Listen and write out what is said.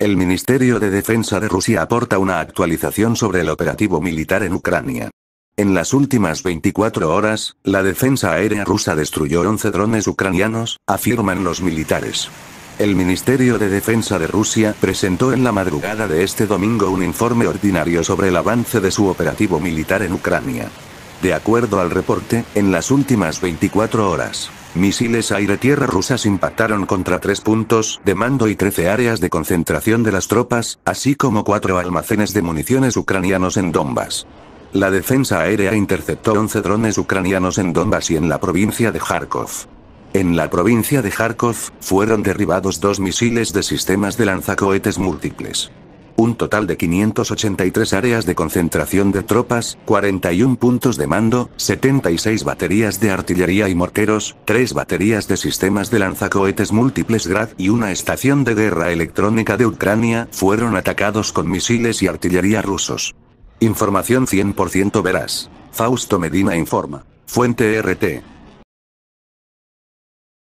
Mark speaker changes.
Speaker 1: El Ministerio de Defensa de Rusia aporta una actualización sobre el operativo militar en Ucrania. En las últimas 24 horas, la defensa aérea rusa destruyó 11 drones ucranianos, afirman los militares. El Ministerio de Defensa de Rusia presentó en la madrugada de este domingo un informe ordinario sobre el avance de su operativo militar en Ucrania. De acuerdo al reporte, en las últimas 24 horas, Misiles aire-tierra rusas impactaron contra tres puntos de mando y 13 áreas de concentración de las tropas, así como cuatro almacenes de municiones ucranianos en Donbass. La defensa aérea interceptó 11 drones ucranianos en Donbass y en la provincia de Kharkov. En la provincia de Kharkov, fueron derribados dos misiles de sistemas de lanzacohetes múltiples un total de 583 áreas de concentración de tropas, 41 puntos de mando, 76 baterías de artillería y morteros, 3 baterías de sistemas de lanzacohetes múltiples Grad y una estación de guerra electrónica de Ucrania fueron atacados con misiles y artillería rusos. Información 100% verás. Fausto Medina informa. Fuente RT.